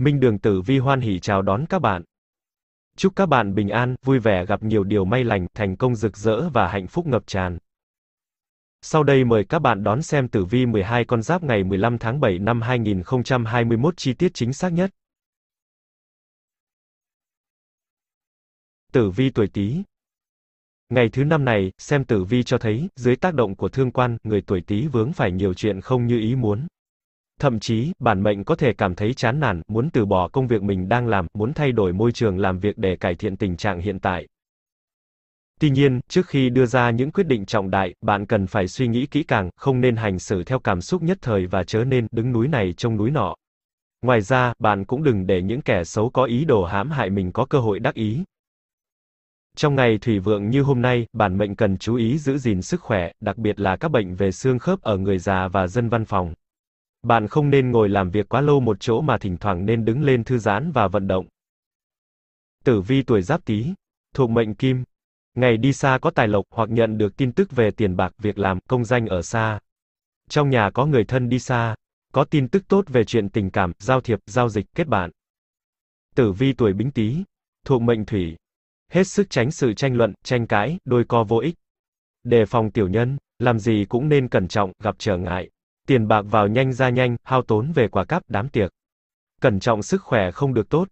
Minh Đường Tử Vi hoan hỉ chào đón các bạn. Chúc các bạn bình an, vui vẻ gặp nhiều điều may lành, thành công rực rỡ và hạnh phúc ngập tràn. Sau đây mời các bạn đón xem tử vi 12 con giáp ngày 15 tháng 7 năm 2021 chi tiết chính xác nhất. Tử vi tuổi Tý. Ngày thứ năm này, xem tử vi cho thấy, dưới tác động của thương quan, người tuổi Tý vướng phải nhiều chuyện không như ý muốn. Thậm chí, bản mệnh có thể cảm thấy chán nản, muốn từ bỏ công việc mình đang làm, muốn thay đổi môi trường làm việc để cải thiện tình trạng hiện tại. Tuy nhiên, trước khi đưa ra những quyết định trọng đại, bạn cần phải suy nghĩ kỹ càng, không nên hành xử theo cảm xúc nhất thời và chớ nên đứng núi này trông núi nọ. Ngoài ra, bạn cũng đừng để những kẻ xấu có ý đồ hãm hại mình có cơ hội đắc ý. Trong ngày thủy vượng như hôm nay, bản mệnh cần chú ý giữ gìn sức khỏe, đặc biệt là các bệnh về xương khớp ở người già và dân văn phòng. Bạn không nên ngồi làm việc quá lâu một chỗ mà thỉnh thoảng nên đứng lên thư giãn và vận động. Tử vi tuổi Giáp Tý, thuộc mệnh Kim, ngày đi xa có tài lộc hoặc nhận được tin tức về tiền bạc, việc làm, công danh ở xa. Trong nhà có người thân đi xa, có tin tức tốt về chuyện tình cảm, giao thiệp, giao dịch, kết bạn. Tử vi tuổi Bính Tý, thuộc mệnh Thủy, hết sức tránh sự tranh luận, tranh cãi, đôi co vô ích. Đề phòng tiểu nhân, làm gì cũng nên cẩn trọng, gặp trở ngại. Tiền bạc vào nhanh ra nhanh, hao tốn về quả cáp đám tiệc. Cẩn trọng sức khỏe không được tốt.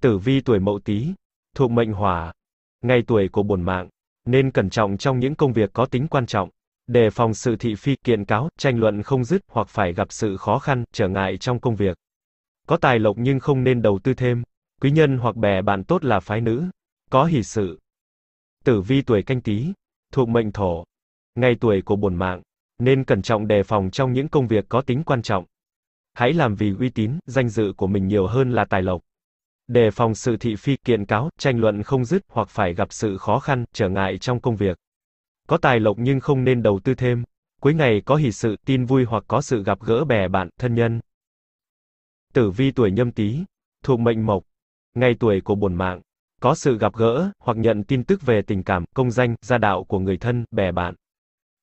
Tử vi tuổi mậu tý, thuộc mệnh hỏa, ngày tuổi của bổn mạng, nên cẩn trọng trong những công việc có tính quan trọng. Đề phòng sự thị phi, kiện cáo, tranh luận không dứt hoặc phải gặp sự khó khăn, trở ngại trong công việc. Có tài lộc nhưng không nên đầu tư thêm. Quý nhân hoặc bè bạn tốt là phái nữ. Có hỷ sự. Tử vi tuổi canh tý, thuộc mệnh thổ. Ngày tuổi của bổn mạng, nên cẩn trọng đề phòng trong những công việc có tính quan trọng. Hãy làm vì uy tín, danh dự của mình nhiều hơn là tài lộc. Đề phòng sự thị phi kiện cáo, tranh luận không dứt hoặc phải gặp sự khó khăn, trở ngại trong công việc. Có tài lộc nhưng không nên đầu tư thêm. Cuối ngày có hỷ sự, tin vui hoặc có sự gặp gỡ bè bạn, thân nhân. Tử vi tuổi nhâm tý, thuộc mệnh mộc, ngày tuổi của bổn mạng, có sự gặp gỡ hoặc nhận tin tức về tình cảm, công danh, gia đạo của người thân, bè bạn.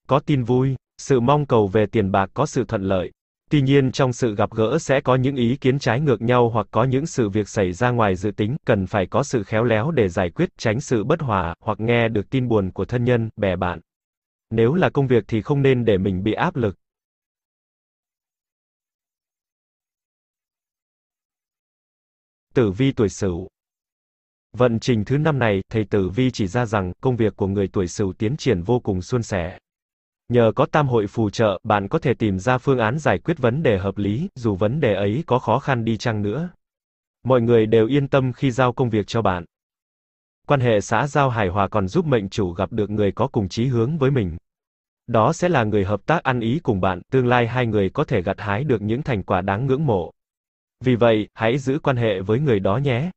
Có tin vui, sự mong cầu về tiền bạc có sự thuận lợi. Tuy nhiên trong sự gặp gỡ sẽ có những ý kiến trái ngược nhau hoặc có những sự việc xảy ra ngoài dự tính, cần phải có sự khéo léo để giải quyết, tránh sự bất hòa, hoặc nghe được tin buồn của thân nhân, bè bạn. Nếu là công việc thì không nên để mình bị áp lực. Tử vi tuổi Sửu Vận trình thứ năm này, thầy Tử Vi chỉ ra rằng, công việc của người tuổi Sửu tiến triển vô cùng suôn sẻ. Nhờ có tam hội phù trợ, bạn có thể tìm ra phương án giải quyết vấn đề hợp lý, dù vấn đề ấy có khó khăn đi chăng nữa. Mọi người đều yên tâm khi giao công việc cho bạn. Quan hệ xã giao hài hòa còn giúp mệnh chủ gặp được người có cùng chí hướng với mình. Đó sẽ là người hợp tác ăn ý cùng bạn, tương lai hai người có thể gặt hái được những thành quả đáng ngưỡng mộ. Vì vậy, hãy giữ quan hệ với người đó nhé.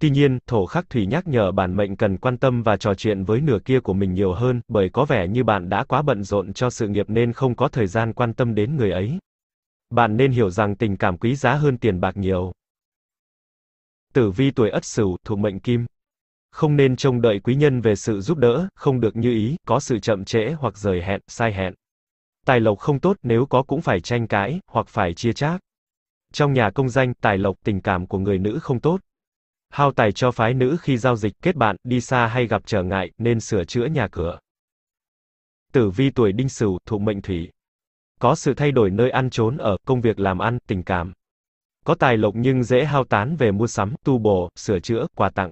Tuy nhiên, thổ khắc thủy nhắc nhở bản mệnh cần quan tâm và trò chuyện với nửa kia của mình nhiều hơn, bởi có vẻ như bạn đã quá bận rộn cho sự nghiệp nên không có thời gian quan tâm đến người ấy. Bạn nên hiểu rằng tình cảm quý giá hơn tiền bạc nhiều. Tử vi tuổi Ất Sửu, thuộc mệnh Kim. Không nên trông đợi quý nhân về sự giúp đỡ, không được như ý, có sự chậm trễ hoặc rời hẹn, sai hẹn. Tài lộc không tốt, nếu có cũng phải tranh cãi, hoặc phải chia chác. Trong nhà công danh, tài lộc, tình cảm của người nữ không tốt. Hao tài cho phái nữ khi giao dịch, kết bạn, đi xa hay gặp trở ngại, nên sửa chữa nhà cửa. Tử vi tuổi đinh sửu, thuộc mệnh thủy. Có sự thay đổi nơi ăn trốn ở, công việc làm ăn, tình cảm. Có tài lộc nhưng dễ hao tán về mua sắm, tu bổ, sửa chữa, quà tặng.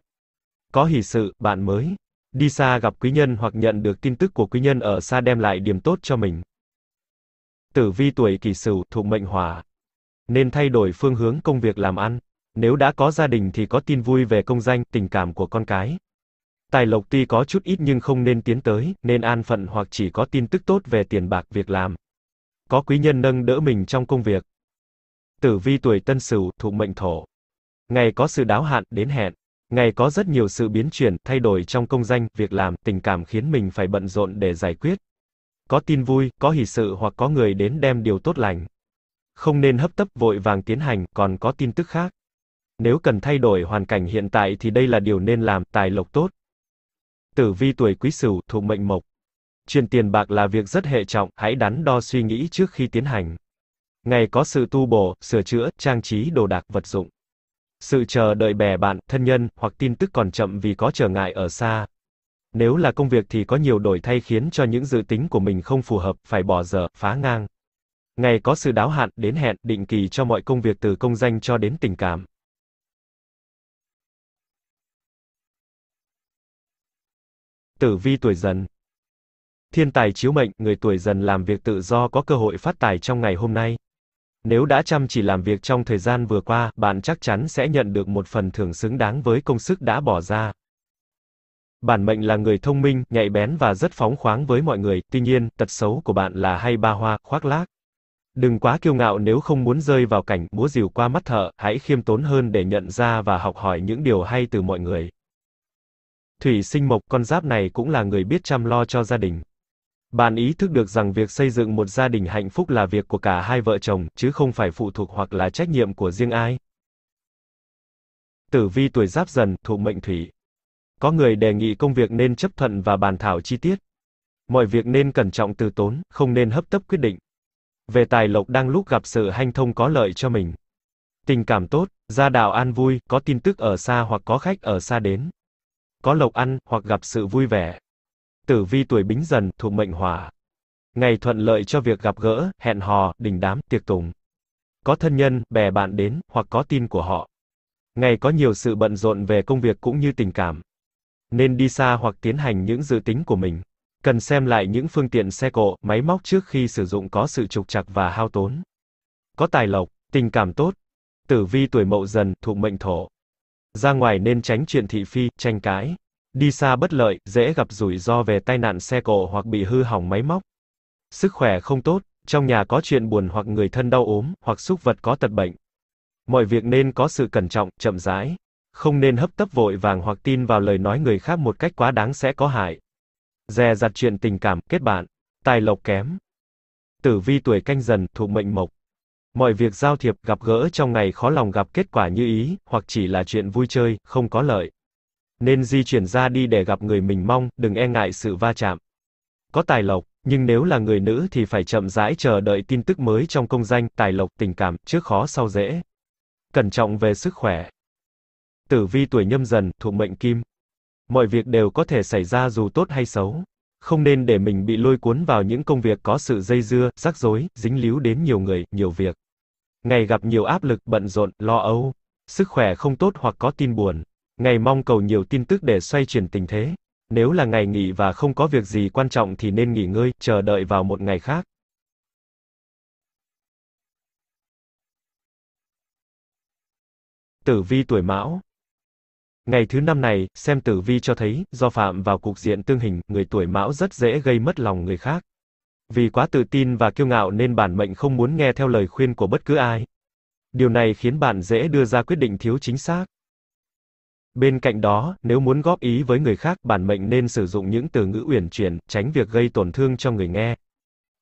Có hỷ sự, bạn mới. Đi xa gặp quý nhân hoặc nhận được tin tức của quý nhân ở xa đem lại điểm tốt cho mình. Tử vi tuổi kỷ sửu, thuộc mệnh hỏa. Nên thay đổi phương hướng công việc làm ăn. Nếu đã có gia đình thì có tin vui về công danh, tình cảm của con cái. Tài lộc tuy có chút ít nhưng không nên tiến tới, nên an phận hoặc chỉ có tin tức tốt về tiền bạc việc làm. Có quý nhân nâng đỡ mình trong công việc. Tử vi tuổi tân sửu, thuộc mệnh thổ. Ngày có sự đáo hạn, đến hẹn. Ngày có rất nhiều sự biến chuyển, thay đổi trong công danh, việc làm, tình cảm khiến mình phải bận rộn để giải quyết. Có tin vui, có hỷ sự hoặc có người đến đem điều tốt lành. Không nên hấp tấp vội vàng tiến hành, còn có tin tức khác nếu cần thay đổi hoàn cảnh hiện tại thì đây là điều nên làm, tài lộc tốt. Tử vi tuổi quý sửu, thuộc mệnh mộc. Chuyện tiền bạc là việc rất hệ trọng, hãy đắn đo suy nghĩ trước khi tiến hành. Ngày có sự tu bổ, sửa chữa, trang trí đồ đạc, vật dụng. Sự chờ đợi bè bạn, thân nhân, hoặc tin tức còn chậm vì có trở ngại ở xa. Nếu là công việc thì có nhiều đổi thay khiến cho những dự tính của mình không phù hợp, phải bỏ dở, phá ngang. Ngày có sự đáo hạn, đến hẹn, định kỳ cho mọi công việc từ công danh cho đến tình cảm. Tử vi tuổi dần Thiên tài chiếu mệnh, người tuổi dần làm việc tự do có cơ hội phát tài trong ngày hôm nay. Nếu đã chăm chỉ làm việc trong thời gian vừa qua, bạn chắc chắn sẽ nhận được một phần thưởng xứng đáng với công sức đã bỏ ra. Bản mệnh là người thông minh, nhạy bén và rất phóng khoáng với mọi người, tuy nhiên, tật xấu của bạn là hay ba hoa, khoác lác. Đừng quá kiêu ngạo nếu không muốn rơi vào cảnh múa rìu qua mắt thợ, hãy khiêm tốn hơn để nhận ra và học hỏi những điều hay từ mọi người. Thủy sinh mộc con giáp này cũng là người biết chăm lo cho gia đình. Bạn ý thức được rằng việc xây dựng một gia đình hạnh phúc là việc của cả hai vợ chồng, chứ không phải phụ thuộc hoặc là trách nhiệm của riêng ai. Tử vi tuổi giáp dần, thuộc mệnh thủy. Có người đề nghị công việc nên chấp thuận và bàn thảo chi tiết. Mọi việc nên cẩn trọng từ tốn, không nên hấp tấp quyết định. Về tài lộc đang lúc gặp sự hanh thông có lợi cho mình. Tình cảm tốt, gia đạo an vui, có tin tức ở xa hoặc có khách ở xa đến có lộc ăn, hoặc gặp sự vui vẻ. Tử vi tuổi bính dần, thuộc mệnh hỏa. Ngày thuận lợi cho việc gặp gỡ, hẹn hò, đình đám, tiệc tùng. Có thân nhân, bè bạn đến, hoặc có tin của họ. Ngày có nhiều sự bận rộn về công việc cũng như tình cảm. Nên đi xa hoặc tiến hành những dự tính của mình. Cần xem lại những phương tiện xe cộ, máy móc trước khi sử dụng có sự trục trặc và hao tốn. Có tài lộc, tình cảm tốt. Tử vi tuổi mậu dần, thuộc mệnh thổ. Ra ngoài nên tránh chuyện thị phi, tranh cãi. Đi xa bất lợi, dễ gặp rủi ro về tai nạn xe cộ hoặc bị hư hỏng máy móc. Sức khỏe không tốt, trong nhà có chuyện buồn hoặc người thân đau ốm, hoặc xúc vật có tật bệnh. Mọi việc nên có sự cẩn trọng, chậm rãi. Không nên hấp tấp vội vàng hoặc tin vào lời nói người khác một cách quá đáng sẽ có hại. Dè dặt chuyện tình cảm, kết bạn, tài lộc kém. Tử vi tuổi canh dần, thuộc mệnh mộc. Mọi việc giao thiệp gặp gỡ trong ngày khó lòng gặp kết quả như ý, hoặc chỉ là chuyện vui chơi, không có lợi. Nên di chuyển ra đi để gặp người mình mong, đừng e ngại sự va chạm. Có tài lộc, nhưng nếu là người nữ thì phải chậm rãi chờ đợi tin tức mới trong công danh, tài lộc, tình cảm, trước khó sau dễ. Cẩn trọng về sức khỏe. Tử vi tuổi nhâm dần, thuộc mệnh kim. Mọi việc đều có thể xảy ra dù tốt hay xấu không nên để mình bị lôi cuốn vào những công việc có sự dây dưa, rắc rối, dính líu đến nhiều người, nhiều việc. Ngày gặp nhiều áp lực, bận rộn, lo âu, sức khỏe không tốt hoặc có tin buồn. Ngày mong cầu nhiều tin tức để xoay chuyển tình thế. Nếu là ngày nghỉ và không có việc gì quan trọng thì nên nghỉ ngơi, chờ đợi vào một ngày khác. Tử vi tuổi Mão Ngày thứ năm này, xem tử vi cho thấy, do phạm vào cục diện tương hình, người tuổi mão rất dễ gây mất lòng người khác. Vì quá tự tin và kiêu ngạo nên bản mệnh không muốn nghe theo lời khuyên của bất cứ ai. Điều này khiến bạn dễ đưa ra quyết định thiếu chính xác. Bên cạnh đó, nếu muốn góp ý với người khác, bản mệnh nên sử dụng những từ ngữ uyển chuyển, tránh việc gây tổn thương cho người nghe.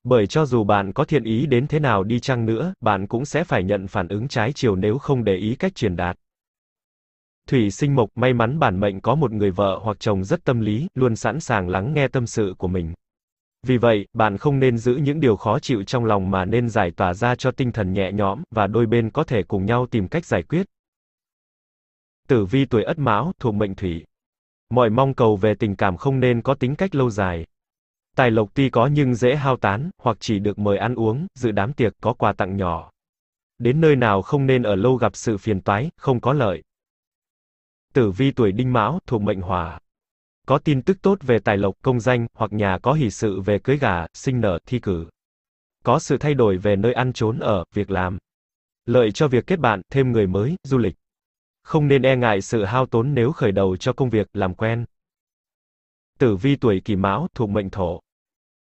Bởi cho dù bạn có thiện ý đến thế nào đi chăng nữa, bạn cũng sẽ phải nhận phản ứng trái chiều nếu không để ý cách truyền đạt. Thủy sinh mộc, may mắn bản mệnh có một người vợ hoặc chồng rất tâm lý, luôn sẵn sàng lắng nghe tâm sự của mình. Vì vậy, bạn không nên giữ những điều khó chịu trong lòng mà nên giải tỏa ra cho tinh thần nhẹ nhõm, và đôi bên có thể cùng nhau tìm cách giải quyết. Tử vi tuổi Ất Mão, thuộc mệnh Thủy. Mọi mong cầu về tình cảm không nên có tính cách lâu dài. Tài lộc tuy có nhưng dễ hao tán, hoặc chỉ được mời ăn uống, dự đám tiệc, có quà tặng nhỏ. Đến nơi nào không nên ở lâu gặp sự phiền toái, không có lợi tử vi tuổi đinh mão, thuộc mệnh hỏa. Có tin tức tốt về tài lộc, công danh, hoặc nhà có hỷ sự về cưới gả, sinh nở, thi cử. Có sự thay đổi về nơi ăn trốn ở, việc làm. Lợi cho việc kết bạn, thêm người mới, du lịch. Không nên e ngại sự hao tốn nếu khởi đầu cho công việc, làm quen. Tử vi tuổi kỷ mão, thuộc mệnh thổ.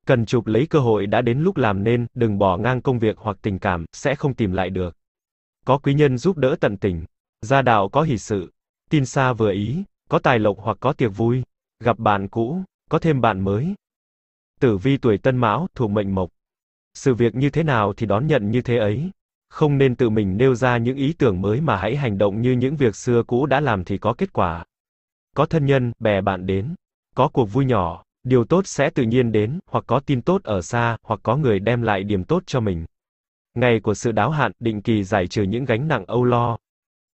Cần chụp lấy cơ hội đã đến lúc làm nên, đừng bỏ ngang công việc hoặc tình cảm, sẽ không tìm lại được. Có quý nhân giúp đỡ tận tình. Gia đạo có hỷ sự, Tin xa vừa ý, có tài lộc hoặc có tiệc vui, gặp bạn cũ, có thêm bạn mới. Tử vi tuổi Tân Mão, thuộc mệnh Mộc. Sự việc như thế nào thì đón nhận như thế ấy. Không nên tự mình nêu ra những ý tưởng mới mà hãy hành động như những việc xưa cũ đã làm thì có kết quả. Có thân nhân, bè bạn đến, có cuộc vui nhỏ, điều tốt sẽ tự nhiên đến, hoặc có tin tốt ở xa, hoặc có người đem lại điểm tốt cho mình. Ngày của sự đáo hạn, định kỳ giải trừ những gánh nặng âu lo.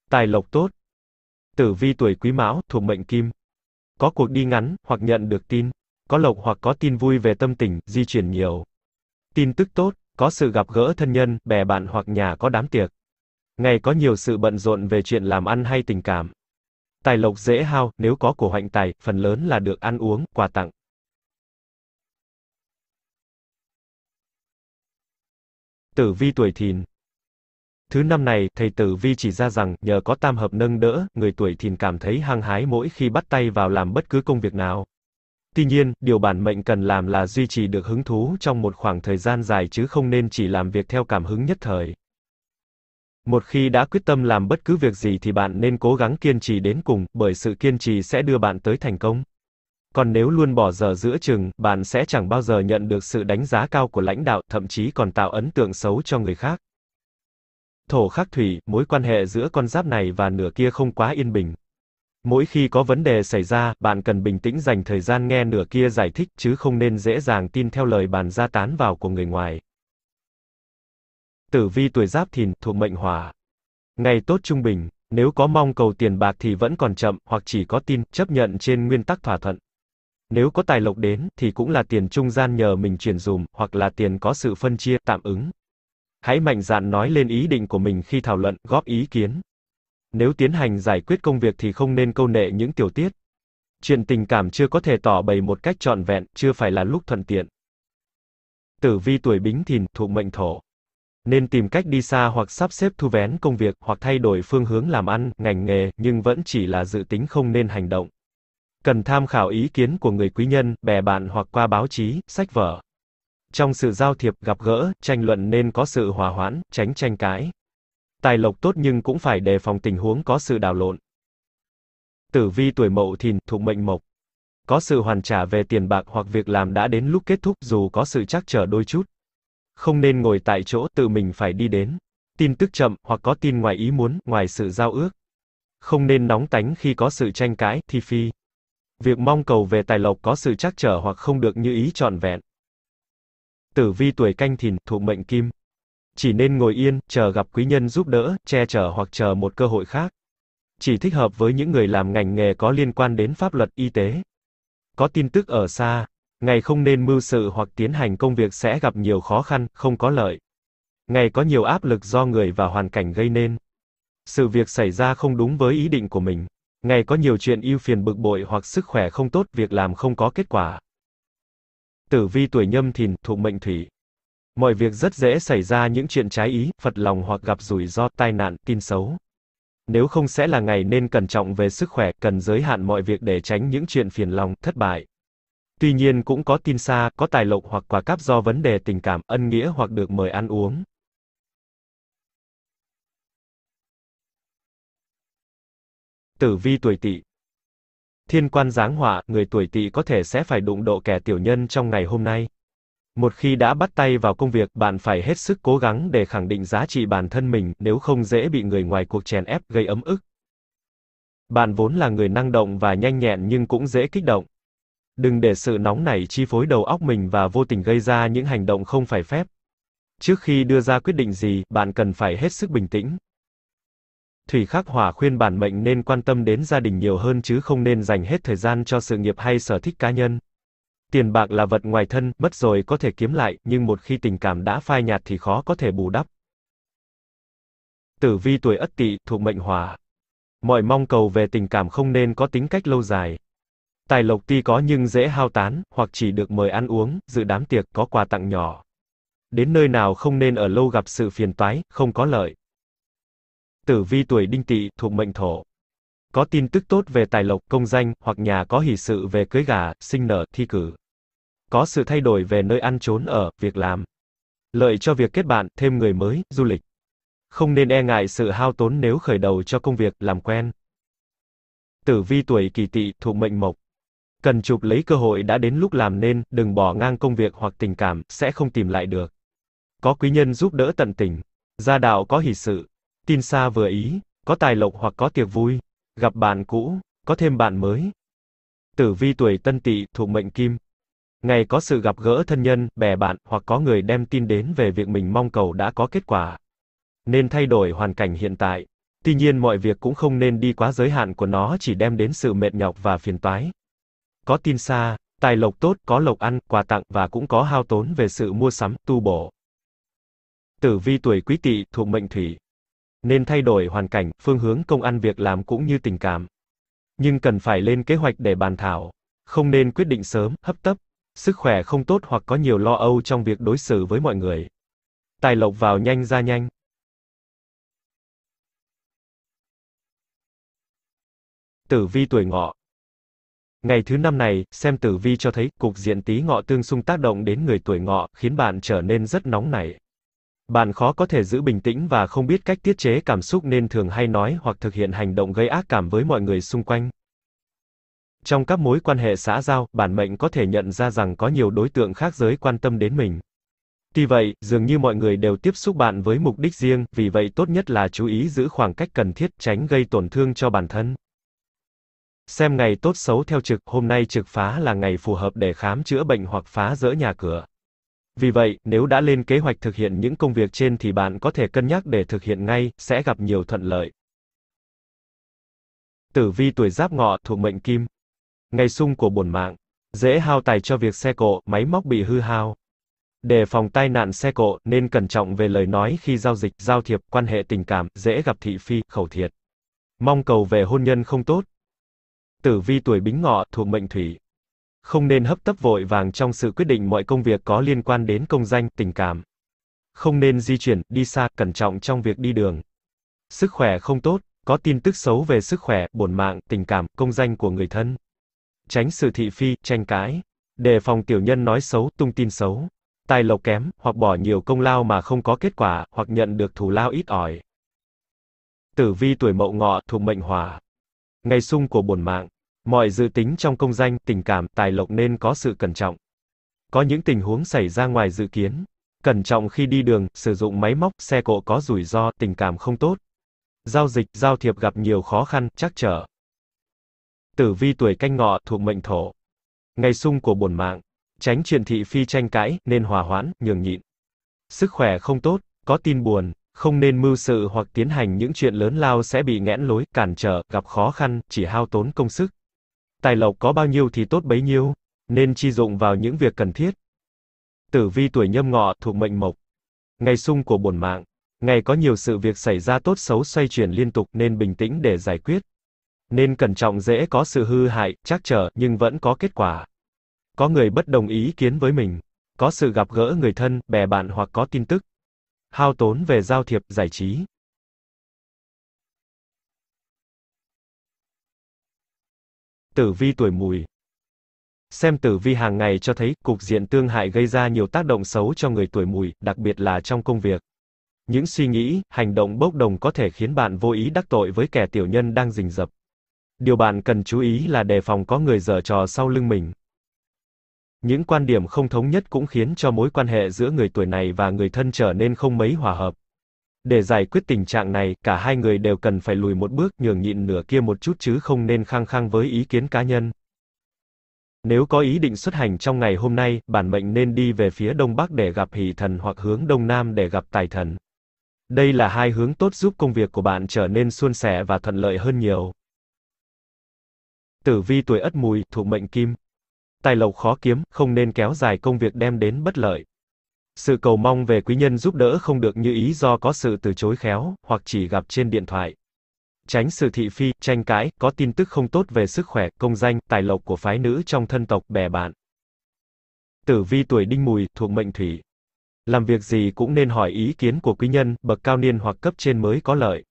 Tài lộc tốt, Tử vi tuổi Quý Mão, thuộc mệnh Kim. Có cuộc đi ngắn, hoặc nhận được tin, có lộc hoặc có tin vui về tâm tình, di chuyển nhiều. Tin tức tốt, có sự gặp gỡ thân nhân, bè bạn hoặc nhà có đám tiệc. Ngày có nhiều sự bận rộn về chuyện làm ăn hay tình cảm. Tài lộc dễ hao, nếu có của hoạnh tài, phần lớn là được ăn uống, quà tặng. Tử vi tuổi Thìn Thứ năm này, thầy Tử Vi chỉ ra rằng, nhờ có tam hợp nâng đỡ, người tuổi thìn cảm thấy hăng hái mỗi khi bắt tay vào làm bất cứ công việc nào. Tuy nhiên, điều bản mệnh cần làm là duy trì được hứng thú trong một khoảng thời gian dài chứ không nên chỉ làm việc theo cảm hứng nhất thời. Một khi đã quyết tâm làm bất cứ việc gì thì bạn nên cố gắng kiên trì đến cùng, bởi sự kiên trì sẽ đưa bạn tới thành công. Còn nếu luôn bỏ dở giữa chừng, bạn sẽ chẳng bao giờ nhận được sự đánh giá cao của lãnh đạo, thậm chí còn tạo ấn tượng xấu cho người khác. Thổ khắc thủy, mối quan hệ giữa con giáp này và nửa kia không quá yên bình. Mỗi khi có vấn đề xảy ra, bạn cần bình tĩnh dành thời gian nghe nửa kia giải thích chứ không nên dễ dàng tin theo lời bàn ra tán vào của người ngoài. Tử vi tuổi giáp thìn, thuộc mệnh hỏa. Ngày tốt trung bình, nếu có mong cầu tiền bạc thì vẫn còn chậm, hoặc chỉ có tin, chấp nhận trên nguyên tắc thỏa thuận. Nếu có tài lộc đến, thì cũng là tiền trung gian nhờ mình chuyển dùm, hoặc là tiền có sự phân chia, tạm ứng. Hãy mạnh dạn nói lên ý định của mình khi thảo luận, góp ý kiến. Nếu tiến hành giải quyết công việc thì không nên câu nệ những tiểu tiết. Chuyện tình cảm chưa có thể tỏ bày một cách trọn vẹn, chưa phải là lúc thuận tiện. Tử vi tuổi Bính Thìn, thuộc mệnh Thổ. Nên tìm cách đi xa hoặc sắp xếp thu vén công việc hoặc thay đổi phương hướng làm ăn, ngành nghề, nhưng vẫn chỉ là dự tính không nên hành động. Cần tham khảo ý kiến của người quý nhân, bè bạn hoặc qua báo chí, sách vở. Trong sự giao thiệp, gặp gỡ, tranh luận nên có sự hòa hoãn, tránh tranh cãi. Tài lộc tốt nhưng cũng phải đề phòng tình huống có sự đảo lộn. Tử vi tuổi mậu thìn, thuộc mệnh mộc. Có sự hoàn trả về tiền bạc hoặc việc làm đã đến lúc kết thúc dù có sự chắc trở đôi chút. Không nên ngồi tại chỗ tự mình phải đi đến. Tin tức chậm, hoặc có tin ngoài ý muốn, ngoài sự giao ước. Không nên nóng tánh khi có sự tranh cãi, thi phi. Việc mong cầu về tài lộc có sự chắc trở hoặc không được như ý trọn vẹn. Tử vi tuổi canh thìn, thuộc mệnh kim. Chỉ nên ngồi yên, chờ gặp quý nhân giúp đỡ, che chở hoặc chờ một cơ hội khác. Chỉ thích hợp với những người làm ngành nghề có liên quan đến pháp luật y tế. Có tin tức ở xa, ngày không nên mưu sự hoặc tiến hành công việc sẽ gặp nhiều khó khăn, không có lợi. Ngày có nhiều áp lực do người và hoàn cảnh gây nên. Sự việc xảy ra không đúng với ý định của mình. Ngày có nhiều chuyện ưu phiền bực bội hoặc sức khỏe không tốt, việc làm không có kết quả. Tử vi tuổi nhâm thìn, thuộc mệnh thủy. Mọi việc rất dễ xảy ra những chuyện trái ý, phật lòng hoặc gặp rủi ro, tai nạn, tin xấu. Nếu không sẽ là ngày nên cẩn trọng về sức khỏe, cần giới hạn mọi việc để tránh những chuyện phiền lòng, thất bại. Tuy nhiên cũng có tin xa, có tài lộc hoặc quà cáp do vấn đề tình cảm, ân nghĩa hoặc được mời ăn uống. Tử vi tuổi Tỵ Thiên quan giáng họa, người tuổi tỵ có thể sẽ phải đụng độ kẻ tiểu nhân trong ngày hôm nay. Một khi đã bắt tay vào công việc, bạn phải hết sức cố gắng để khẳng định giá trị bản thân mình, nếu không dễ bị người ngoài cuộc chèn ép gây ấm ức. Bạn vốn là người năng động và nhanh nhẹn nhưng cũng dễ kích động. Đừng để sự nóng nảy chi phối đầu óc mình và vô tình gây ra những hành động không phải phép. Trước khi đưa ra quyết định gì, bạn cần phải hết sức bình tĩnh. Thủy Khắc Hòa khuyên bản mệnh nên quan tâm đến gia đình nhiều hơn chứ không nên dành hết thời gian cho sự nghiệp hay sở thích cá nhân. Tiền bạc là vật ngoài thân, mất rồi có thể kiếm lại, nhưng một khi tình cảm đã phai nhạt thì khó có thể bù đắp. Tử vi tuổi Ất Tỵ, thuộc mệnh Hỏa. Mọi mong cầu về tình cảm không nên có tính cách lâu dài. Tài lộc tuy có nhưng dễ hao tán, hoặc chỉ được mời ăn uống, dự đám tiệc, có quà tặng nhỏ. Đến nơi nào không nên ở lâu gặp sự phiền toái, không có lợi tử vi tuổi đinh tỵ thuộc mệnh thổ. Có tin tức tốt về tài lộc, công danh, hoặc nhà có hỷ sự về cưới gả, sinh nở, thi cử. Có sự thay đổi về nơi ăn trốn ở, việc làm. Lợi cho việc kết bạn, thêm người mới, du lịch. Không nên e ngại sự hao tốn nếu khởi đầu cho công việc, làm quen. Tử vi tuổi kỷ tỵ thuộc mệnh mộc. Cần chụp lấy cơ hội đã đến lúc làm nên, đừng bỏ ngang công việc hoặc tình cảm, sẽ không tìm lại được. Có quý nhân giúp đỡ tận tình. Gia đạo có hỷ sự. Tin xa vừa ý, có tài lộc hoặc có tiệc vui, gặp bạn cũ, có thêm bạn mới. Tử vi tuổi Tân Tỵ thuộc mệnh Kim. Ngày có sự gặp gỡ thân nhân, bè bạn hoặc có người đem tin đến về việc mình mong cầu đã có kết quả. Nên thay đổi hoàn cảnh hiện tại. Tuy nhiên mọi việc cũng không nên đi quá giới hạn của nó chỉ đem đến sự mệt nhọc và phiền toái. Có tin xa, tài lộc tốt, có lộc ăn, quà tặng và cũng có hao tốn về sự mua sắm, tu bổ. Tử vi tuổi Quý Tỵ thuộc mệnh Thủy nên thay đổi hoàn cảnh, phương hướng công ăn việc làm cũng như tình cảm. Nhưng cần phải lên kế hoạch để bàn thảo, không nên quyết định sớm, hấp tấp, sức khỏe không tốt hoặc có nhiều lo âu trong việc đối xử với mọi người. Tài lộc vào nhanh ra nhanh. Tử vi tuổi ngọ Ngày thứ năm này, xem tử vi cho thấy, cục diện tí ngọ tương xung tác động đến người tuổi ngọ, khiến bạn trở nên rất nóng nảy. Bạn khó có thể giữ bình tĩnh và không biết cách tiết chế cảm xúc nên thường hay nói hoặc thực hiện hành động gây ác cảm với mọi người xung quanh. Trong các mối quan hệ xã giao, bản mệnh có thể nhận ra rằng có nhiều đối tượng khác giới quan tâm đến mình. Tuy vậy, dường như mọi người đều tiếp xúc bạn với mục đích riêng, vì vậy tốt nhất là chú ý giữ khoảng cách cần thiết, tránh gây tổn thương cho bản thân. Xem ngày tốt xấu theo trực, hôm nay trực phá là ngày phù hợp để khám chữa bệnh hoặc phá rỡ nhà cửa. Vì vậy, nếu đã lên kế hoạch thực hiện những công việc trên thì bạn có thể cân nhắc để thực hiện ngay, sẽ gặp nhiều thuận lợi. Tử vi tuổi Giáp Ngọ thuộc mệnh Kim. Ngày sung của bổn mạng, dễ hao tài cho việc xe cộ, máy móc bị hư hao. Để phòng tai nạn xe cộ nên cẩn trọng về lời nói khi giao dịch, giao thiệp, quan hệ tình cảm, dễ gặp thị phi, khẩu thiệt. Mong cầu về hôn nhân không tốt. Tử vi tuổi Bính Ngọ thuộc mệnh Thủy, không nên hấp tấp vội vàng trong sự quyết định mọi công việc có liên quan đến công danh, tình cảm. Không nên di chuyển, đi xa, cẩn trọng trong việc đi đường. Sức khỏe không tốt, có tin tức xấu về sức khỏe, bổn mạng, tình cảm, công danh của người thân. Tránh sự thị phi, tranh cãi. Đề phòng tiểu nhân nói xấu, tung tin xấu. Tài lộc kém, hoặc bỏ nhiều công lao mà không có kết quả, hoặc nhận được thù lao ít ỏi. Tử vi tuổi mậu ngọ thuộc mệnh hỏa. Ngày sung của bổn mạng, Mọi dự tính trong công danh, tình cảm, tài lộc nên có sự cẩn trọng. Có những tình huống xảy ra ngoài dự kiến. Cẩn trọng khi đi đường, sử dụng máy móc, xe cộ có rủi ro, tình cảm không tốt. Giao dịch, giao thiệp gặp nhiều khó khăn, trắc trở. Tử vi tuổi canh ngọ thuộc mệnh thổ. Ngày sung của bổn mạng. Tránh chuyện thị phi tranh cãi, nên hòa hoãn, nhường nhịn. Sức khỏe không tốt, có tin buồn, không nên mưu sự hoặc tiến hành những chuyện lớn lao sẽ bị nghẽn lối, cản trở, gặp khó khăn, chỉ hao tốn công sức tài lộc có bao nhiêu thì tốt bấy nhiêu, nên chi dụng vào những việc cần thiết. Tử vi tuổi nhâm ngọ thuộc mệnh mộc. Ngày xung của bổn mạng, ngày có nhiều sự việc xảy ra tốt xấu xoay chuyển liên tục nên bình tĩnh để giải quyết. Nên cẩn trọng dễ có sự hư hại, chắc trở nhưng vẫn có kết quả. Có người bất đồng ý kiến với mình, có sự gặp gỡ người thân, bè bạn hoặc có tin tức. Hao tốn về giao thiệp, giải trí. Tử vi tuổi mùi Xem tử vi hàng ngày cho thấy, cục diện tương hại gây ra nhiều tác động xấu cho người tuổi mùi, đặc biệt là trong công việc. Những suy nghĩ, hành động bốc đồng có thể khiến bạn vô ý đắc tội với kẻ tiểu nhân đang rình rập. Điều bạn cần chú ý là đề phòng có người dở trò sau lưng mình. Những quan điểm không thống nhất cũng khiến cho mối quan hệ giữa người tuổi này và người thân trở nên không mấy hòa hợp. Để giải quyết tình trạng này, cả hai người đều cần phải lùi một bước, nhường nhịn nửa kia một chút chứ không nên khăng khăng với ý kiến cá nhân. Nếu có ý định xuất hành trong ngày hôm nay, bản mệnh nên đi về phía đông bắc để gặp hỷ thần hoặc hướng đông nam để gặp tài thần. Đây là hai hướng tốt giúp công việc của bạn trở nên suôn sẻ và thuận lợi hơn nhiều. Tử vi tuổi Ất Mùi, thuộc mệnh Kim. Tài lộc khó kiếm, không nên kéo dài công việc đem đến bất lợi. Sự cầu mong về quý nhân giúp đỡ không được như ý do có sự từ chối khéo, hoặc chỉ gặp trên điện thoại. Tránh sự thị phi, tranh cãi, có tin tức không tốt về sức khỏe, công danh, tài lộc của phái nữ trong thân tộc, bè bạn. Tử vi tuổi đinh mùi, thuộc mệnh thủy. Làm việc gì cũng nên hỏi ý kiến của quý nhân, bậc cao niên hoặc cấp trên mới có lợi.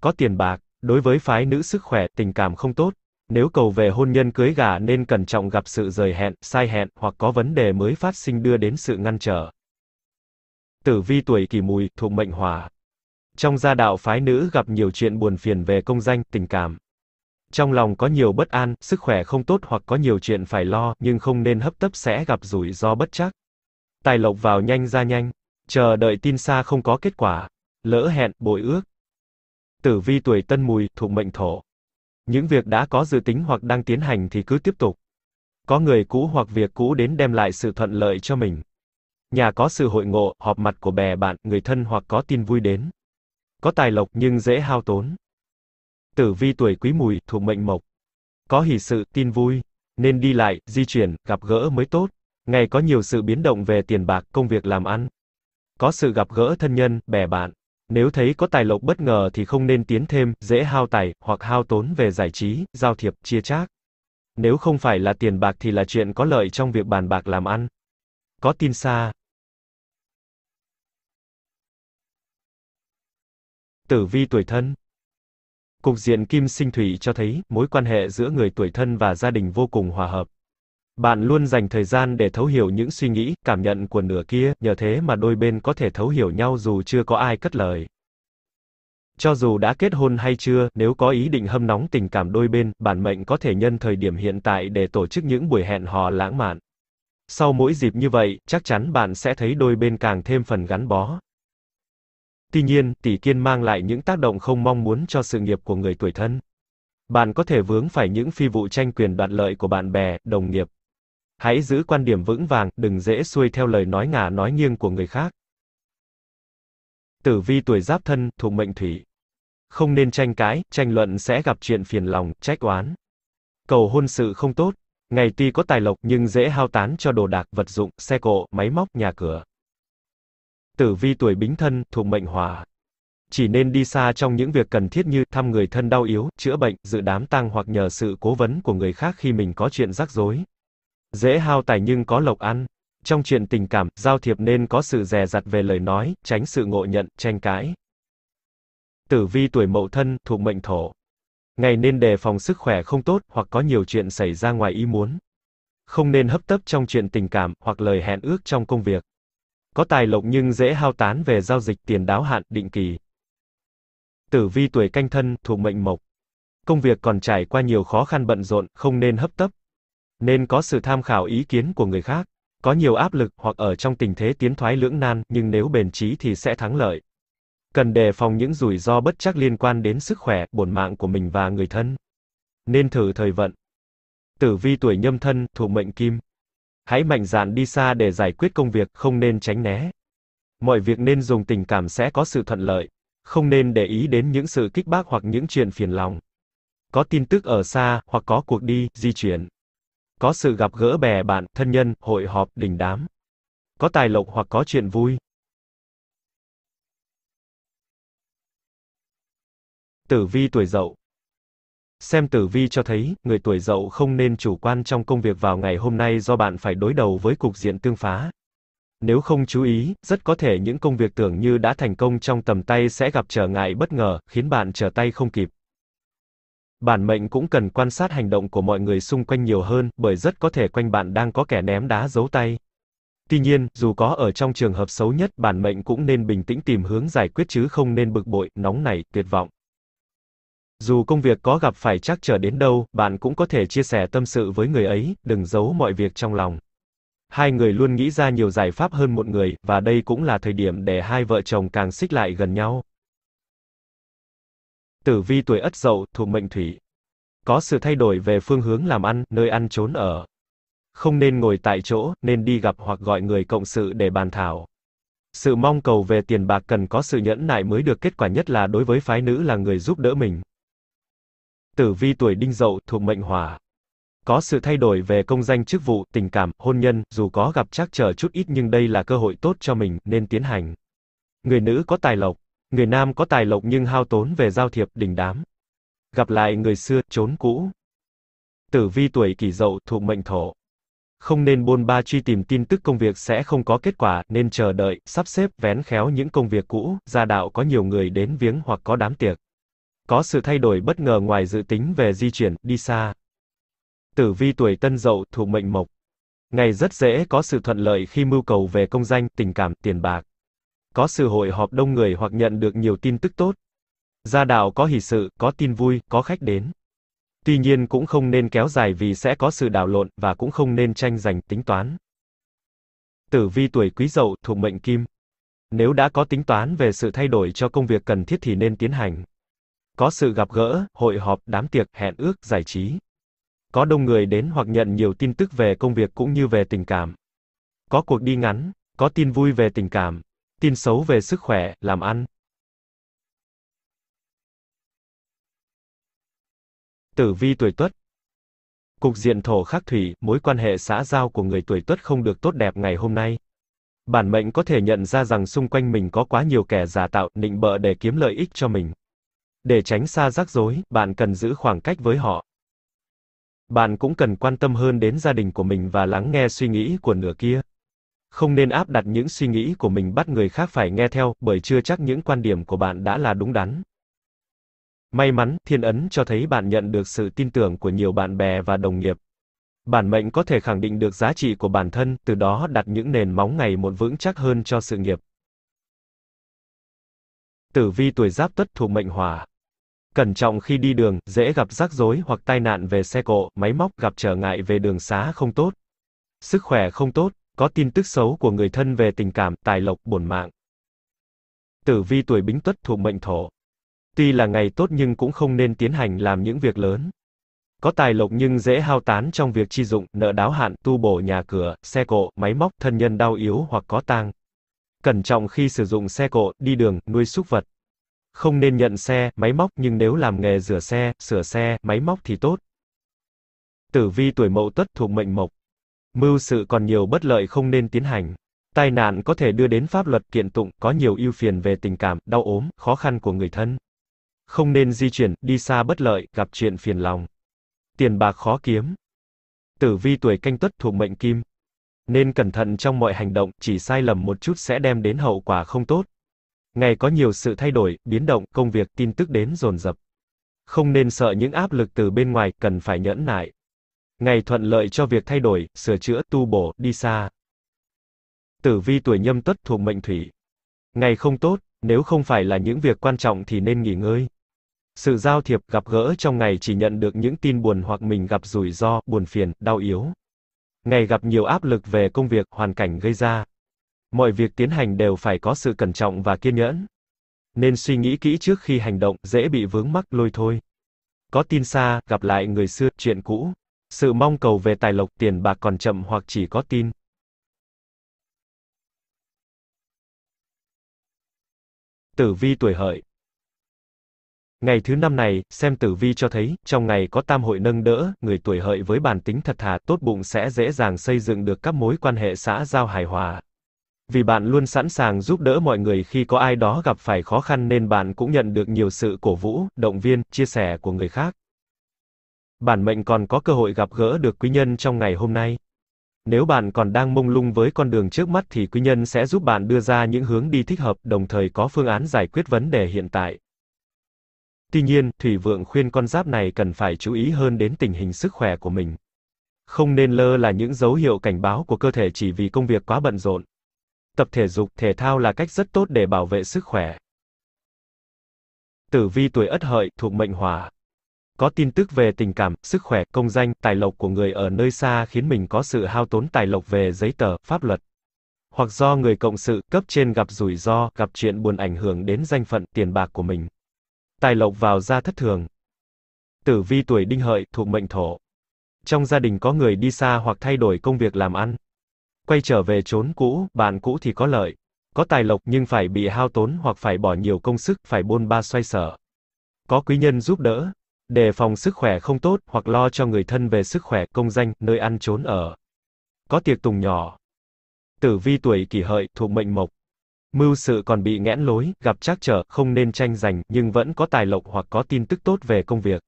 Có tiền bạc, đối với phái nữ sức khỏe, tình cảm không tốt. Nếu cầu về hôn nhân cưới gả nên cẩn trọng gặp sự rời hẹn, sai hẹn, hoặc có vấn đề mới phát sinh đưa đến sự ngăn trở. Tử vi tuổi kỷ mùi, thuộc mệnh hỏa. Trong gia đạo phái nữ gặp nhiều chuyện buồn phiền về công danh, tình cảm. Trong lòng có nhiều bất an, sức khỏe không tốt hoặc có nhiều chuyện phải lo, nhưng không nên hấp tấp sẽ gặp rủi ro bất chắc. Tài lộc vào nhanh ra nhanh, chờ đợi tin xa không có kết quả, lỡ hẹn, bội ước. Tử vi tuổi tân mùi, thuộc mệnh thổ. Những việc đã có dự tính hoặc đang tiến hành thì cứ tiếp tục. Có người cũ hoặc việc cũ đến đem lại sự thuận lợi cho mình. Nhà có sự hội ngộ, họp mặt của bè bạn, người thân hoặc có tin vui đến. Có tài lộc nhưng dễ hao tốn. Tử vi tuổi quý mùi, thuộc mệnh mộc. Có hỷ sự, tin vui. Nên đi lại, di chuyển, gặp gỡ mới tốt. Ngày có nhiều sự biến động về tiền bạc, công việc làm ăn. Có sự gặp gỡ thân nhân, bè bạn. Nếu thấy có tài lộc bất ngờ thì không nên tiến thêm, dễ hao tài, hoặc hao tốn về giải trí, giao thiệp, chia chác. Nếu không phải là tiền bạc thì là chuyện có lợi trong việc bàn bạc làm ăn có tin xa. Tử vi tuổi thân Cục diện kim sinh thủy cho thấy mối quan hệ giữa người tuổi thân và gia đình vô cùng hòa hợp. Bạn luôn dành thời gian để thấu hiểu những suy nghĩ, cảm nhận của nửa kia, nhờ thế mà đôi bên có thể thấu hiểu nhau dù chưa có ai cất lời. Cho dù đã kết hôn hay chưa, nếu có ý định hâm nóng tình cảm đôi bên, bản mệnh có thể nhân thời điểm hiện tại để tổ chức những buổi hẹn hò lãng mạn. Sau mỗi dịp như vậy, chắc chắn bạn sẽ thấy đôi bên càng thêm phần gắn bó. Tuy nhiên, tỷ kiên mang lại những tác động không mong muốn cho sự nghiệp của người tuổi thân. Bạn có thể vướng phải những phi vụ tranh quyền đoạt lợi của bạn bè, đồng nghiệp. Hãy giữ quan điểm vững vàng, đừng dễ xuôi theo lời nói ngả nói nghiêng của người khác. Tử vi tuổi giáp thân, thuộc mệnh thủy. Không nên tranh cãi, tranh luận sẽ gặp chuyện phiền lòng, trách oán. Cầu hôn sự không tốt, Ngày tuy có tài lộc nhưng dễ hao tán cho đồ đạc, vật dụng, xe cộ, máy móc, nhà cửa. Tử vi tuổi bính thân, thuộc mệnh hỏa. Chỉ nên đi xa trong những việc cần thiết như thăm người thân đau yếu, chữa bệnh, dự đám tang hoặc nhờ sự cố vấn của người khác khi mình có chuyện rắc rối. Dễ hao tài nhưng có lộc ăn. Trong chuyện tình cảm, giao thiệp nên có sự dè dặt về lời nói, tránh sự ngộ nhận, tranh cãi. Tử vi tuổi mậu thân, thuộc mệnh thổ. Ngày nên đề phòng sức khỏe không tốt hoặc có nhiều chuyện xảy ra ngoài ý muốn. Không nên hấp tấp trong chuyện tình cảm hoặc lời hẹn ước trong công việc. Có tài lộc nhưng dễ hao tán về giao dịch tiền đáo hạn định kỳ. Tử vi tuổi canh thân thuộc mệnh mộc. Công việc còn trải qua nhiều khó khăn bận rộn, không nên hấp tấp. Nên có sự tham khảo ý kiến của người khác. Có nhiều áp lực hoặc ở trong tình thế tiến thoái lưỡng nan, nhưng nếu bền trí thì sẽ thắng lợi cần đề phòng những rủi ro bất chắc liên quan đến sức khỏe, bổn mạng của mình và người thân. Nên thử thời vận. Tử vi tuổi nhâm thân, thuộc mệnh kim. Hãy mạnh dạn đi xa để giải quyết công việc, không nên tránh né. Mọi việc nên dùng tình cảm sẽ có sự thuận lợi. Không nên để ý đến những sự kích bác hoặc những chuyện phiền lòng. Có tin tức ở xa, hoặc có cuộc đi, di chuyển. Có sự gặp gỡ bè bạn, thân nhân, hội họp, đình đám. Có tài lộc hoặc có chuyện vui. Tử vi tuổi dậu Xem tử vi cho thấy, người tuổi dậu không nên chủ quan trong công việc vào ngày hôm nay do bạn phải đối đầu với cục diện tương phá. Nếu không chú ý, rất có thể những công việc tưởng như đã thành công trong tầm tay sẽ gặp trở ngại bất ngờ, khiến bạn trở tay không kịp. Bản mệnh cũng cần quan sát hành động của mọi người xung quanh nhiều hơn, bởi rất có thể quanh bạn đang có kẻ ném đá giấu tay. Tuy nhiên, dù có ở trong trường hợp xấu nhất, bản mệnh cũng nên bình tĩnh tìm hướng giải quyết chứ không nên bực bội, nóng nảy, tuyệt vọng. Dù công việc có gặp phải trắc trở đến đâu, bạn cũng có thể chia sẻ tâm sự với người ấy, đừng giấu mọi việc trong lòng. Hai người luôn nghĩ ra nhiều giải pháp hơn một người, và đây cũng là thời điểm để hai vợ chồng càng xích lại gần nhau. Tử vi tuổi Ất Dậu, thuộc mệnh Thủy. Có sự thay đổi về phương hướng làm ăn, nơi ăn trốn ở. Không nên ngồi tại chỗ, nên đi gặp hoặc gọi người cộng sự để bàn thảo. Sự mong cầu về tiền bạc cần có sự nhẫn nại mới được kết quả nhất là đối với phái nữ là người giúp đỡ mình. Tử vi tuổi đinh dậu thuộc mệnh hỏa. Có sự thay đổi về công danh chức vụ, tình cảm, hôn nhân, dù có gặp trắc trở chút ít nhưng đây là cơ hội tốt cho mình, nên tiến hành. Người nữ có tài lộc, người nam có tài lộc nhưng hao tốn về giao thiệp, đình đám. Gặp lại người xưa, trốn cũ. Tử vi tuổi kỷ dậu thuộc mệnh thổ. Không nên buôn ba truy tìm tin tức công việc sẽ không có kết quả, nên chờ đợi, sắp xếp, vén khéo những công việc cũ, gia đạo có nhiều người đến viếng hoặc có đám tiệc có sự thay đổi bất ngờ ngoài dự tính về di chuyển, đi xa. Tử vi tuổi tân dậu thuộc mệnh mộc. Ngày rất dễ có sự thuận lợi khi mưu cầu về công danh, tình cảm, tiền bạc. Có sự hội họp đông người hoặc nhận được nhiều tin tức tốt. Gia đạo có hỷ sự, có tin vui, có khách đến. Tuy nhiên cũng không nên kéo dài vì sẽ có sự đảo lộn, và cũng không nên tranh giành, tính toán. Tử vi tuổi quý dậu thuộc mệnh kim. Nếu đã có tính toán về sự thay đổi cho công việc cần thiết thì nên tiến hành. Có sự gặp gỡ, hội họp, đám tiệc, hẹn ước, giải trí. Có đông người đến hoặc nhận nhiều tin tức về công việc cũng như về tình cảm. Có cuộc đi ngắn, có tin vui về tình cảm, tin xấu về sức khỏe, làm ăn. Tử vi tuổi Tuất Cục diện thổ khắc thủy, mối quan hệ xã giao của người tuổi Tuất không được tốt đẹp ngày hôm nay. Bản mệnh có thể nhận ra rằng xung quanh mình có quá nhiều kẻ giả tạo, nịnh bợ để kiếm lợi ích cho mình. Để tránh xa rắc rối, bạn cần giữ khoảng cách với họ. Bạn cũng cần quan tâm hơn đến gia đình của mình và lắng nghe suy nghĩ của nửa kia. Không nên áp đặt những suy nghĩ của mình bắt người khác phải nghe theo, bởi chưa chắc những quan điểm của bạn đã là đúng đắn. May mắn, thiên ấn cho thấy bạn nhận được sự tin tưởng của nhiều bạn bè và đồng nghiệp. Bản mệnh có thể khẳng định được giá trị của bản thân, từ đó đặt những nền móng ngày một vững chắc hơn cho sự nghiệp. Tử vi tuổi Giáp Tuất thuộc mệnh Hỏa. Cẩn trọng khi đi đường, dễ gặp rắc rối hoặc tai nạn về xe cộ, máy móc, gặp trở ngại về đường xá không tốt. Sức khỏe không tốt, có tin tức xấu của người thân về tình cảm, tài lộc, bổn mạng. Tử vi tuổi Bính Tuất thuộc mệnh Thổ. Tuy là ngày tốt nhưng cũng không nên tiến hành làm những việc lớn. Có tài lộc nhưng dễ hao tán trong việc chi dụng, nợ đáo hạn, tu bổ nhà cửa, xe cộ, máy móc, thân nhân đau yếu hoặc có tang. Cẩn trọng khi sử dụng xe cộ, đi đường, nuôi súc vật. Không nên nhận xe, máy móc nhưng nếu làm nghề rửa xe, sửa xe, máy móc thì tốt. Tử vi tuổi mậu tuất thuộc mệnh mộc. Mưu sự còn nhiều bất lợi không nên tiến hành. Tai nạn có thể đưa đến pháp luật kiện tụng, có nhiều ưu phiền về tình cảm, đau ốm, khó khăn của người thân. Không nên di chuyển, đi xa bất lợi, gặp chuyện phiền lòng. Tiền bạc khó kiếm. Tử vi tuổi canh tuất thuộc mệnh kim. Nên cẩn thận trong mọi hành động, chỉ sai lầm một chút sẽ đem đến hậu quả không tốt. Ngày có nhiều sự thay đổi, biến động, công việc, tin tức đến dồn dập. Không nên sợ những áp lực từ bên ngoài, cần phải nhẫn nại. Ngày thuận lợi cho việc thay đổi, sửa chữa, tu bổ, đi xa. Tử vi tuổi nhâm tuất thuộc mệnh thủy. Ngày không tốt, nếu không phải là những việc quan trọng thì nên nghỉ ngơi. Sự giao thiệp gặp gỡ trong ngày chỉ nhận được những tin buồn hoặc mình gặp rủi ro, buồn phiền, đau yếu. Ngày gặp nhiều áp lực về công việc, hoàn cảnh gây ra mọi việc tiến hành đều phải có sự cẩn trọng và kiên nhẫn. Nên suy nghĩ kỹ trước khi hành động, dễ bị vướng mắc lôi thôi. Có tin xa, gặp lại người xưa, chuyện cũ. Sự mong cầu về tài lộc tiền bạc còn chậm hoặc chỉ có tin. Tử vi tuổi hợi Ngày thứ năm này, xem tử vi cho thấy, trong ngày có tam hội nâng đỡ, người tuổi hợi với bản tính thật thà, tốt bụng sẽ dễ dàng xây dựng được các mối quan hệ xã giao hài hòa, vì bạn luôn sẵn sàng giúp đỡ mọi người khi có ai đó gặp phải khó khăn nên bạn cũng nhận được nhiều sự cổ vũ, động viên, chia sẻ của người khác. Bản mệnh còn có cơ hội gặp gỡ được quý nhân trong ngày hôm nay. Nếu bạn còn đang mông lung với con đường trước mắt thì quý nhân sẽ giúp bạn đưa ra những hướng đi thích hợp, đồng thời có phương án giải quyết vấn đề hiện tại. Tuy nhiên, Thủy Vượng khuyên con giáp này cần phải chú ý hơn đến tình hình sức khỏe của mình. Không nên lơ là những dấu hiệu cảnh báo của cơ thể chỉ vì công việc quá bận rộn. Tập thể dục, thể thao là cách rất tốt để bảo vệ sức khỏe. Tử vi tuổi Ất Hợi thuộc mệnh Hỏa. Có tin tức về tình cảm, sức khỏe, công danh, tài lộc của người ở nơi xa khiến mình có sự hao tốn tài lộc về giấy tờ, pháp luật. Hoặc do người cộng sự cấp trên gặp rủi ro, gặp chuyện buồn ảnh hưởng đến danh phận, tiền bạc của mình. Tài lộc vào ra thất thường. Tử vi tuổi Đinh Hợi thuộc mệnh Thổ. Trong gia đình có người đi xa hoặc thay đổi công việc làm ăn. Quay trở về chốn cũ, bạn cũ thì có lợi, có tài lộc nhưng phải bị hao tốn hoặc phải bỏ nhiều công sức, phải bôn ba xoay sở. Có quý nhân giúp đỡ, đề phòng sức khỏe không tốt hoặc lo cho người thân về sức khỏe, công danh, nơi ăn chốn ở. Có tiệc tùng nhỏ. Tử vi tuổi kỷ hợi, thuộc mệnh mộc. Mưu sự còn bị nghẽn lối, gặp trắc trở, không nên tranh giành, nhưng vẫn có tài lộc hoặc có tin tức tốt về công việc.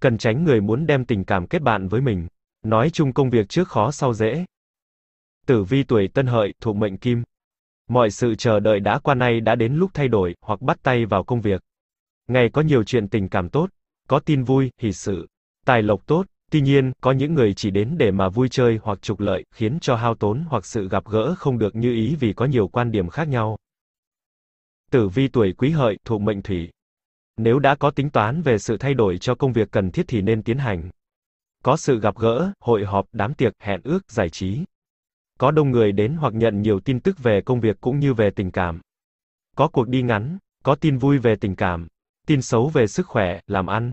Cần tránh người muốn đem tình cảm kết bạn với mình. Nói chung công việc trước khó sau dễ. Tử vi tuổi Tân Hợi, thuộc mệnh Kim. Mọi sự chờ đợi đã qua nay đã đến lúc thay đổi, hoặc bắt tay vào công việc. Ngày có nhiều chuyện tình cảm tốt, có tin vui, hỷ sự, tài lộc tốt, tuy nhiên, có những người chỉ đến để mà vui chơi hoặc trục lợi, khiến cho hao tốn hoặc sự gặp gỡ không được như ý vì có nhiều quan điểm khác nhau. Tử vi tuổi Quý Hợi, thuộc mệnh Thủy. Nếu đã có tính toán về sự thay đổi cho công việc cần thiết thì nên tiến hành. Có sự gặp gỡ, hội họp, đám tiệc, hẹn ước, giải trí. Có đông người đến hoặc nhận nhiều tin tức về công việc cũng như về tình cảm. Có cuộc đi ngắn, có tin vui về tình cảm, tin xấu về sức khỏe, làm ăn.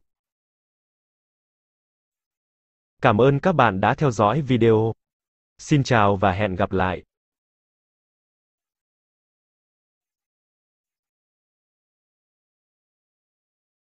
Cảm ơn các bạn đã theo dõi video. Xin chào và hẹn gặp lại.